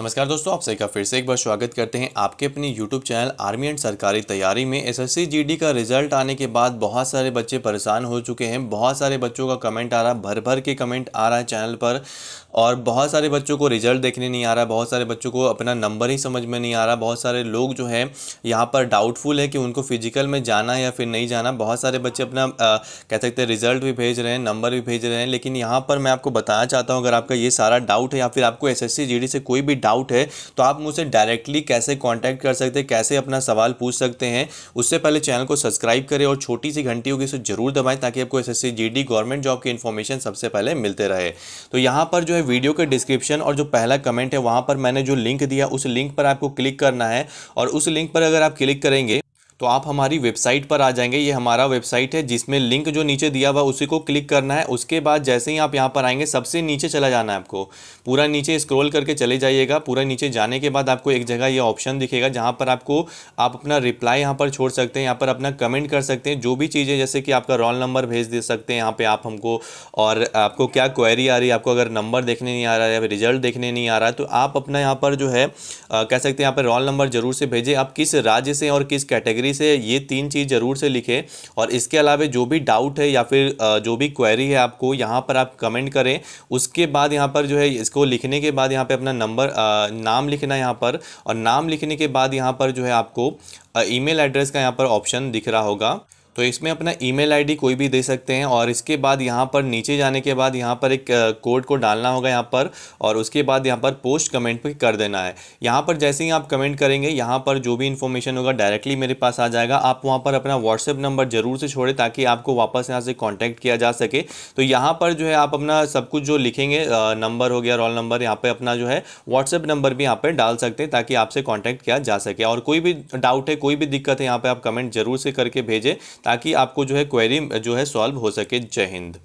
नमस्कार दोस्तों आप सभी का फिर से एक बार स्वागत करते हैं आपके अपने यूट्यूब चैनल आर्मी एंड सरकारी तैयारी में एसएससी जीडी का रिजल्ट आने के बाद बहुत सारे बच्चे परेशान हो चुके हैं बहुत सारे बच्चों का कमेंट आ रहा भर भर के कमेंट आ रहा है चैनल पर और बहुत सारे बच्चों को रिजल्ट देखने नहीं आ रहा बहुत सारे बच्चों को अपना नंबर ही समझ में नहीं आ रहा बहुत सारे लोग जो है यहाँ पर डाउटफुल है कि उनको फिजिकल में जाना या फिर नहीं जाना बहुत सारे बच्चे अपना कह सकते हैं रिजल्ट भी भेज रहे हैं नंबर भी भेज रहे हैं लेकिन यहाँ पर मैं आपको बताना चाहता हूँ अगर आपका ये सारा डाउट है या फिर आपको एस एस से कोई भी डाउट है तो आप मुझसे डायरेक्टली कैसे कॉन्टैक्ट कर सकते हैं कैसे अपना सवाल पूछ सकते हैं उससे पहले चैनल को सब्सक्राइब करें और छोटी सी घंटी होगी उसे जरूर दबाएं ताकि आपको एस एस गवर्नमेंट जॉब की इन्फॉर्मेशन सबसे पहले मिलते रहे तो यहाँ पर जो है वीडियो के डिस्क्रिप्शन और जो पहला कमेंट है वहाँ पर मैंने जो लिंक दिया उस लिंक पर आपको क्लिक करना है और उस लिंक पर अगर आप क्लिक करेंगे तो आप हमारी वेबसाइट पर आ जाएंगे ये हमारा वेबसाइट है जिसमें लिंक जो नीचे दिया हुआ उसी को क्लिक करना है उसके बाद जैसे ही आप यहाँ पर आएंगे सबसे नीचे चला जाना है आपको पूरा नीचे स्क्रॉल करके चले जाइएगा पूरा नीचे जाने के बाद आपको एक जगह ये ऑप्शन दिखेगा जहाँ पर आपको आप अपना रिप्लाई यहाँ पर छोड़ सकते हैं यहाँ पर अपना कमेंट कर सकते हैं जो भी चीज़ें जैसे कि आपका रोल नंबर भेज दे सकते हैं यहाँ पर आप हमको और आपको क्या क्वेरी आ रही है आपको अगर नंबर देखने नहीं आ रहा है या रिजल्ट देखने नहीं आ रहा है तो आप अपना यहाँ पर जो है कह सकते हैं यहाँ पर रोल नंबर जरूर से भेजें आप किस राज्य से और किस कैटेगरी सही से ये तीन चीज़ ज़रूर से लिखें और इसके अलावा जो भी डाउट है या फिर जो भी क्वेरी है आपको यहाँ पर आप कमेंट करें उसके बाद यहाँ पर जो है इसको लिखने के बाद यहाँ पर अपना नंबर नाम लिखना यहाँ पर और नाम लिखने के बाद यहाँ पर जो है आपको ईमेल एड्रेस का यहाँ पर ऑप्शन दिख रहा होगा तो इसमें अपना ईमेल आईडी कोई भी दे सकते हैं और इसके बाद यहाँ पर नीचे जाने के बाद यहाँ पर एक कोड को डालना होगा यहाँ पर और उसके बाद यहाँ पर पोस्ट कमेंट पे कर देना है यहाँ पर जैसे ही आप कमेंट करेंगे यहाँ पर जो भी इन्फॉर्मेशन होगा डायरेक्टली मेरे पास आ जाएगा आप वहाँ पर अपना व्हाट्सएप नंबर ज़रूर से छोड़ें ताकि आपको वापस यहाँ से कॉन्टैक्ट किया जा सके तो यहाँ पर जो है आप अपना सब कुछ जो लिखेंगे नंबर हो गया रोल नंबर यहाँ पर अपना जो है व्हाट्सएप नंबर भी यहाँ पर डाल सकते हैं ताकि आपसे कॉन्टैक्ट किया जा सके और कोई भी डाउट है कोई भी दिक्कत है यहाँ पर आप कमेंट जरूर से करके भेजें ताकि आपको जो है क्वेरी जो है सॉल्व हो सके जय हिंद